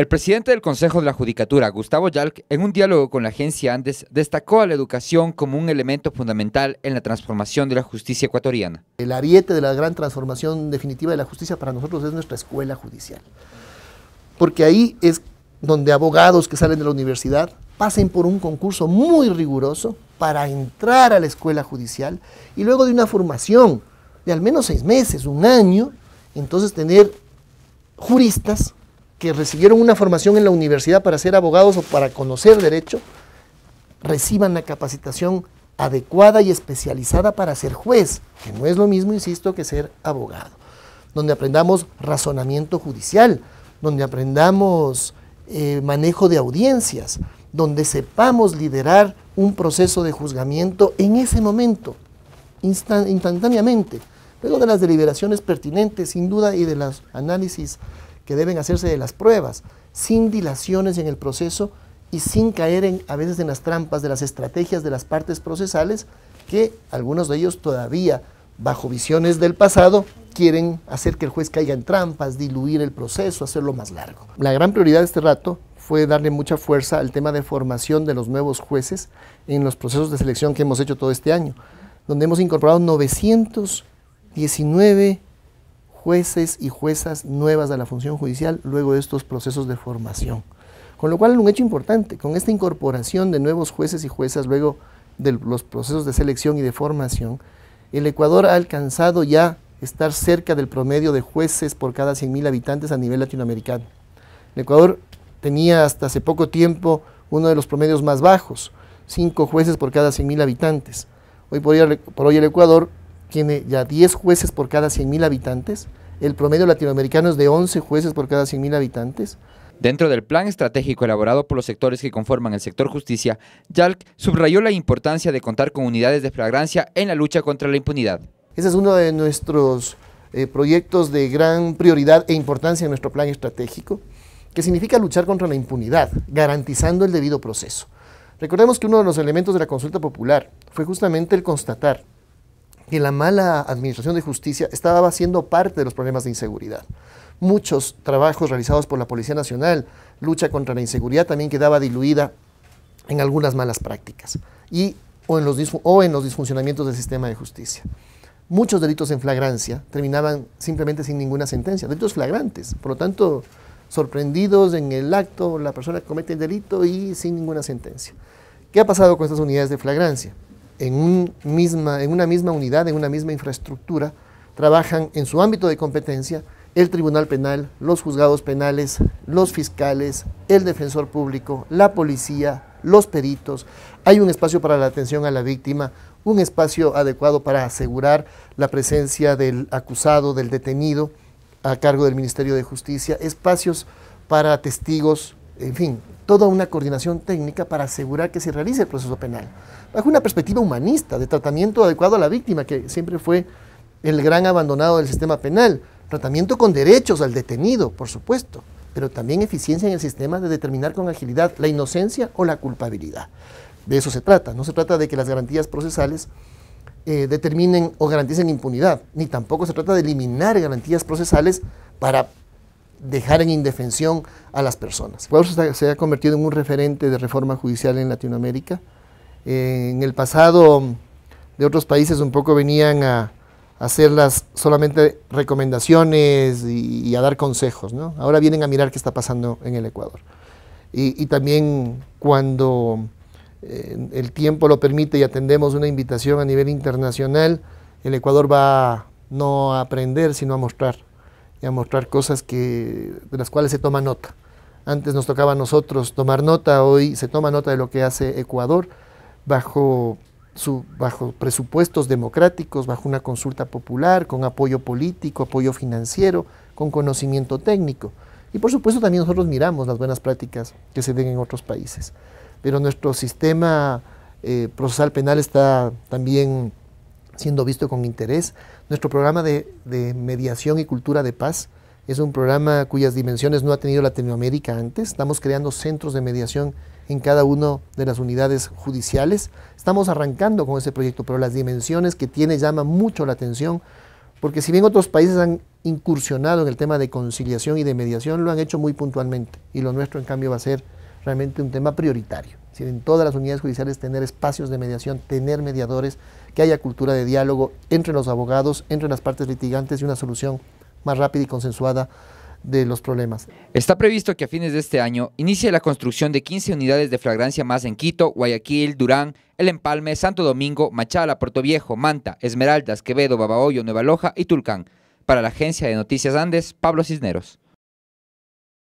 El presidente del Consejo de la Judicatura, Gustavo Yalc, en un diálogo con la agencia Andes, destacó a la educación como un elemento fundamental en la transformación de la justicia ecuatoriana. El ariete de la gran transformación definitiva de la justicia para nosotros es nuestra escuela judicial. Porque ahí es donde abogados que salen de la universidad pasen por un concurso muy riguroso para entrar a la escuela judicial y luego de una formación de al menos seis meses, un año, entonces tener juristas que recibieron una formación en la universidad para ser abogados o para conocer derecho, reciban la capacitación adecuada y especializada para ser juez, que no es lo mismo, insisto, que ser abogado, donde aprendamos razonamiento judicial, donde aprendamos eh, manejo de audiencias, donde sepamos liderar un proceso de juzgamiento en ese momento, instantáneamente, luego de las deliberaciones pertinentes, sin duda, y de los análisis que deben hacerse de las pruebas, sin dilaciones en el proceso y sin caer en, a veces en las trampas de las estrategias de las partes procesales que algunos de ellos todavía, bajo visiones del pasado, quieren hacer que el juez caiga en trampas, diluir el proceso, hacerlo más largo. La gran prioridad de este rato fue darle mucha fuerza al tema de formación de los nuevos jueces en los procesos de selección que hemos hecho todo este año, donde hemos incorporado 919 jueces y juezas nuevas a la función judicial luego de estos procesos de formación. Con lo cual, un hecho importante, con esta incorporación de nuevos jueces y juezas luego de los procesos de selección y de formación, el Ecuador ha alcanzado ya estar cerca del promedio de jueces por cada 100.000 habitantes a nivel latinoamericano. El Ecuador tenía hasta hace poco tiempo uno de los promedios más bajos, 5 jueces por cada 100.000 habitantes. hoy, por hoy el Ecuador tiene ya 10 jueces por cada 100.000 habitantes, el promedio latinoamericano es de 11 jueces por cada 100.000 habitantes. Dentro del plan estratégico elaborado por los sectores que conforman el sector justicia, YALC subrayó la importancia de contar con unidades de flagrancia en la lucha contra la impunidad. Ese es uno de nuestros eh, proyectos de gran prioridad e importancia en nuestro plan estratégico, que significa luchar contra la impunidad, garantizando el debido proceso. Recordemos que uno de los elementos de la consulta popular fue justamente el constatar que la mala administración de justicia estaba siendo parte de los problemas de inseguridad. Muchos trabajos realizados por la Policía Nacional, lucha contra la inseguridad también quedaba diluida en algunas malas prácticas y, o, en los, o en los disfuncionamientos del sistema de justicia. Muchos delitos en flagrancia terminaban simplemente sin ninguna sentencia, delitos flagrantes, por lo tanto, sorprendidos en el acto, la persona comete el delito y sin ninguna sentencia. ¿Qué ha pasado con estas unidades de flagrancia? en, una misma unidad, en una misma infraestructura, trabajan en su ámbito de competencia el Tribunal Penal, los juzgados penales, los fiscales, el defensor público, la policía, los peritos. Hay un espacio para la atención a la víctima, un espacio adecuado para asegurar la presencia del acusado, del detenido, a cargo del Ministerio de Justicia, espacios para testigos, en fin, toda una coordinación técnica para asegurar que se realice el proceso penal, bajo una perspectiva humanista, de tratamiento adecuado a la víctima, que siempre fue el gran abandonado del sistema penal, tratamiento con derechos al detenido, por supuesto, pero también eficiencia en el sistema de determinar con agilidad la inocencia o la culpabilidad. De eso se trata, no se trata de que las garantías procesales eh, determinen o garanticen impunidad, ni tampoco se trata de eliminar garantías procesales para dejar en indefensión a las personas. Ecuador se ha convertido en un referente de reforma judicial en Latinoamérica. Eh, en el pasado mm, de otros países un poco venían a, hacer solamente recomendaciones y, a dar consejos. Ahora vienen a mirar qué está pasando en el Ecuador. Y, también cuando eh, el tiempo lo permite y atendemos una invitación a nivel internacional, el Ecuador va no a aprender, sino a mostrar y a mostrar cosas que, de las cuales se toma nota. Antes nos tocaba a nosotros tomar nota, hoy se toma nota de lo que hace Ecuador bajo, su, bajo presupuestos democráticos, bajo una consulta popular, con apoyo político, apoyo financiero, con conocimiento técnico. Y por supuesto también nosotros miramos las buenas prácticas que se den en otros países. Pero nuestro sistema eh, procesal penal está también siendo visto con interés. Nuestro programa de, mediación y cultura de paz es un programa cuyas dimensiones no ha tenido Latinoamérica antes. Estamos creando centros de mediación en cada una de las unidades judiciales. Estamos arrancando con ese proyecto, pero las dimensiones que tiene llaman mucho la atención, porque si bien otros países han incursionado en el tema de conciliación y de mediación, lo han hecho muy puntualmente, y lo nuestro en cambio va a ser realmente un tema prioritario en todas las unidades judiciales tener espacios de mediación, tener mediadores, que haya cultura de diálogo entre los abogados, entre las partes litigantes y una solución más rápida y consensuada de los problemas. Está previsto que a fines de este año inicie la construcción de 15 unidades de flagrancia más en Quito, Guayaquil, Durán, El Empalme, Santo Domingo, Machala, Puerto Viejo, Manta, Esmeraldas, Quevedo, Babahoyo, Nueva Loja y Tulcán. Para la agencia de Noticias Andes, Pablo Cisneros.